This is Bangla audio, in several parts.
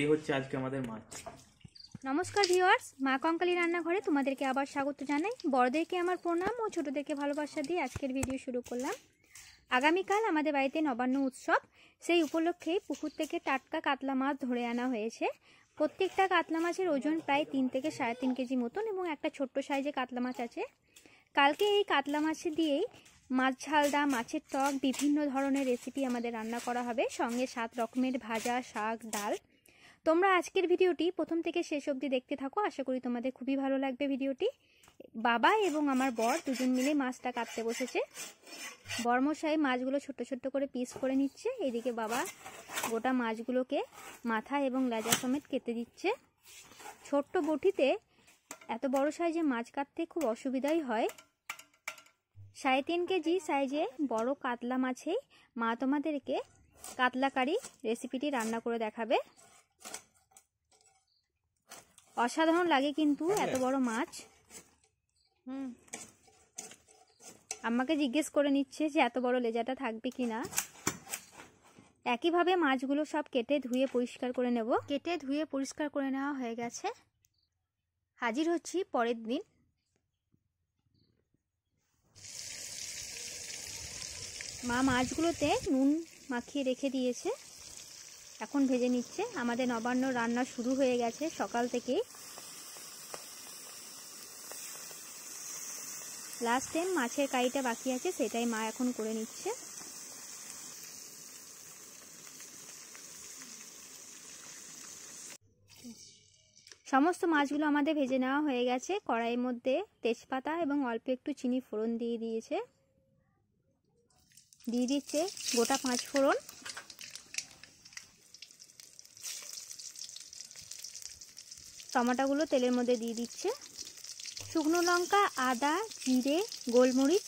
এই হচ্ছে আজকে আমাদের মাছ নমস্কার ভিওয়ার্স মা কঙ্কালী রান্নাঘরে তোমাদেরকে আবার স্বাগত জানাই বড়দেরকে আমার প্রণাম ও ছোটোদেরকে ভালোবাসা দিয়ে আজকের ভিডিও শুরু করলাম আগামীকাল আমাদের বাড়িতে নবান্ন উৎসব সেই উপলক্ষেই পুকুর থেকে টাটকা কাতলা মাছ ধরে আনা হয়েছে প্রত্যেকটা কাতলা মাছের ওজন প্রায় তিন থেকে সাড়ে তিন কেজি মতন এবং একটা ছোট্ট সাইজে কাতলা মাছ আছে কালকে এই কাতলা মাছ দিয়েই মাছ ঝালদা মাছের টক বিভিন্ন ধরনের রেসিপি আমাদের রান্না করা হবে সঙ্গে সাত রকমের ভাজা শাক ডাল তোমরা আজকের ভিডিওটি প্রথম থেকে শেষ অবধি দেখতে থাকো আশা করি তোমাদের খুবই ভালো লাগবে ভিডিওটি বাবা এবং আমার বর দুজন মিলে মাছটা কাটতে বসেছে বরমশাই মাছগুলো ছোট ছোট করে পিস করে নিচ্ছে এদিকে বাবা গোটা মাছগুলোকে মাথা এবং লেজা সমেত কেটে দিচ্ছে ছোট্ট বটিতে এত বড় সাইজে মাছ কাটতে খুব অসুবিধাই হয় সাড়ে তিন কেজি সাইজে বড় কাতলা মাছেই মা তোমাদেরকে কাতলা কারি রেসিপিটি রান্না করে দেখাবে অসাধারণ লাগে কিন্তু হ্যাঁ, এত হ্যাঁ। বড় মাছ হুম আমাকে জিজ্ঞেস করে নিচ্ছে যে এত বড় লেজাটা থাকবে কি না একইভাবে মাছগুলো সব কেটে ধুয়ে পরিষ্কার করে নেব কেটে ধুয়ে পরিষ্কার করে নেওয়া হয়ে গেছে হাজির হচ্ছি পরের দিন মা মাছগুলোতে নুন মাখিয়ে রেখে দিয়েছে এখন ভেজে নিচ্ছে আমাদের নবান্ন রান্না শুরু হয়ে গেছে সকাল থেকে লাস্ট টাইম মাছের কাইটা বাকি আছে সেটাই মা এখন করে নিচ্ছে সমস্ত মাছগুলো আমাদের ভেজে নেওয়া হয়ে গেছে কড়াইয়ের মধ্যে তেজপাতা এবং অল্প একটু চিনি ফোড়ন দিয়ে দিয়েছে দিয়ে দিচ্ছে গোটা পাঁচ ফোড়ন টমাটাগুলো তেলের মধ্যে দিয়ে দিচ্ছে শুকনো লঙ্কা আদা জিরে গোলমরিচ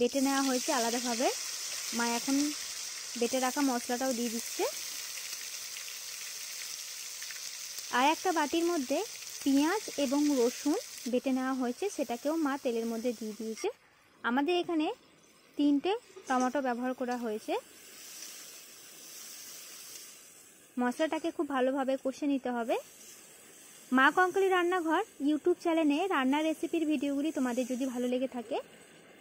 বেটে নেওয়া হয়েছে আলাদাভাবে মা এখন বেটে রাখা মশলাটাও দিয়ে দিচ্ছে আর একটা বাটির মধ্যে পেঁয়াজ এবং রসুন বেটে নেওয়া হয়েছে সেটাকেও মা তেলের মধ্যে দিয়ে দিয়েছে আমাদের এখানে তিনটে টমাটো ব্যবহার করা হয়েছে মশলাটাকে খুব ভালোভাবে কষে নিতে হবে মা কঙ্কালি রান্নাঘর ইউটিউব চ্যানেলে রান্নার রেসিপির ভিডিওগুলি তোমাদের যদি ভালো লেগে থাকে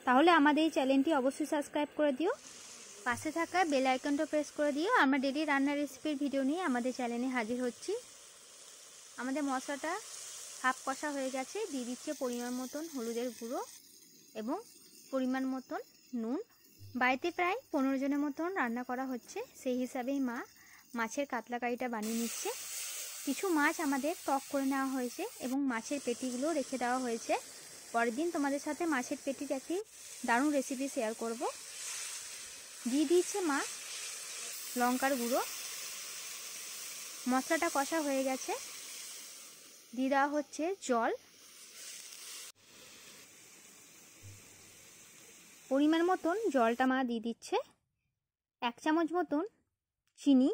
তাহলে আমাদের এই চ্যানেলটি অবশ্যই সাবস্ক্রাইব করে দিও পাশে থাকা বেল আইকনটা প্রেস করে দিও আমরা ডেলি রান্নার রেসিপির ভিডিও নিয়ে আমাদের চ্যানেলে হাজির হচ্ছি আমাদের মশলাটা হাফ কষা হয়ে গেছে দিয়ে দিচ্ছে পরিমাণ মতন হলুদের গুঁড়ো এবং পরিমাণ মতন নুন বাড়িতে প্রায় পনেরো জনের মতন রান্না করা হচ্ছে সেই হিসাবেই মা মাছের কাতলাকারিটা বানিয়ে নিচ্ছে কিছু মাছ আমাদের টক করে নেওয়া হয়েছে এবং মাছের পেটিগুলো রেখে দেওয়া হয়েছে পরের দিন তোমাদের সাথে মাছের পেটির একটি দারুণ রেসিপি শেয়ার করব দিয়ে দিয়েছে মা লঙ্কার গুঁড়ো মশলাটা কষা হয়ে গেছে দিয়ে দেওয়া হচ্ছে জল পরিমাণ মতন জলটা মা দিয়ে দিচ্ছে এক চামচ মতন চিনি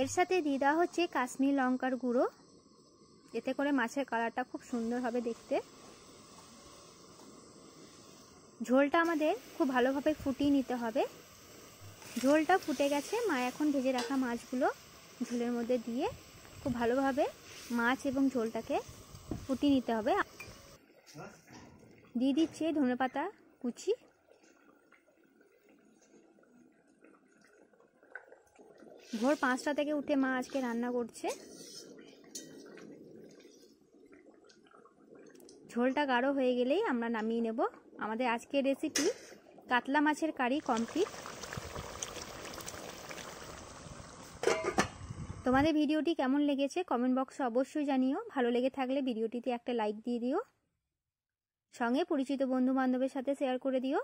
এর সাথে দিয়ে দেওয়া হচ্ছে কাশ্মীর লঙ্কার গুঁড়ো এতে করে মাছের কালারটা খুব সুন্দর হবে দেখতে ঝোলটা আমাদের খুব ভালোভাবে ফুটিয়ে নিতে হবে ঝোলটা ফুটে গেছে মা এখন ভেজে রাখা মাছগুলো ঝোলের মধ্যে দিয়ে খুব ভালোভাবে মাছ এবং ঝোলটাকে ফুটিয়ে নিতে হবে দিয়ে দিচ্ছে ধনে পাতা কুচি ভোর পাঁচটা থেকে উঠে মা আজকে রান্না করছে ঝোলটা গাঢ় হয়ে গেলেই আমরা নামিয়ে নেব আমাদের আজকের রেসিপি কাতলা মাছের কারি কমপ্লিট তোমাদের ভিডিওটি কেমন লেগেছে কমেন্ট বক্সে অবশ্যই জানিও ভালো লেগে থাকলে ভিডিওটিতে একটা লাইক দিয়ে দিও সঙ্গে পরিচিত বন্ধু বান্ধবের সাথে শেয়ার করে দিও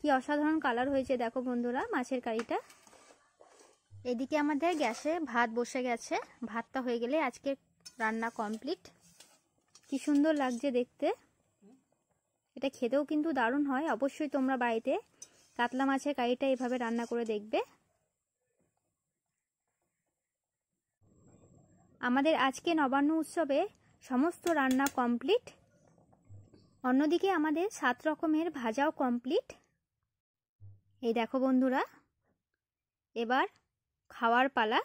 কি অসাধারণ কালার হয়েছে দেখো বন্ধুরা মাছের কারিটা এদিকে আমাদের গ্যাসে ভাত বসে গেছে ভাতটা হয়ে গেলে আজকে রান্না কমপ্লিট কি সুন্দর লাগছে দেখতে এটা খেতেও কিন্তু দারুণ হয় অবশ্যই তোমরা বাড়িতে কাতলা মাছের কারিটা এভাবে রান্না করে দেখবে আমাদের আজকে নবান্ন উৎসবে সমস্ত রান্না কমপ্লিট অন্যদিকে আমাদের সাত রকমের ভাজাও কমপ্লিট এই দেখো বন্ধুরা এবার খাওয়ার পালা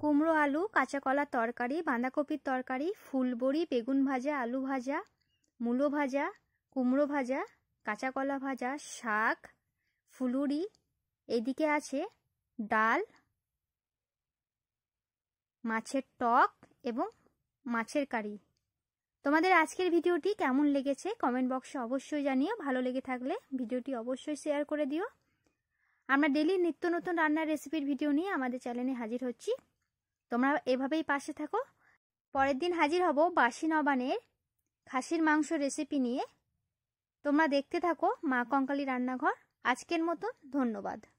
কুমড়ো আলু কাঁচা তরকারি বাঁধাকপির তরকারি ফুলবড়ি বেগুন ভাজা আলু ভাজা মূলো ভাজা কুমড়ো ভাজা কাঁচা কলা ভাজা শাক ফুলুরি এদিকে আছে ডাল মাছের টক এবং মাছের কারি তোমাদের আজকের ভিডিওটি কেমন লেগেছে কমেন্ট বক্সে অবশ্যই জানিও ভালো লেগে থাকলে ভিডিওটি অবশ্যই শেয়ার করে দিও আমরা ডেলি নিত্য নতুন রান্নার রেসিপির ভিডিও নিয়ে আমাদের চ্যানেলে হাজির হচ্ছি তোমরা এভাবেই পাশে থাকো পরের দিন হাজির হব বাসি নবানের খাসির মাংস রেসিপি নিয়ে তোমরা দেখতে থাকো মা কঙ্কালি রান্নাঘর আজকের মতন ধন্যবাদ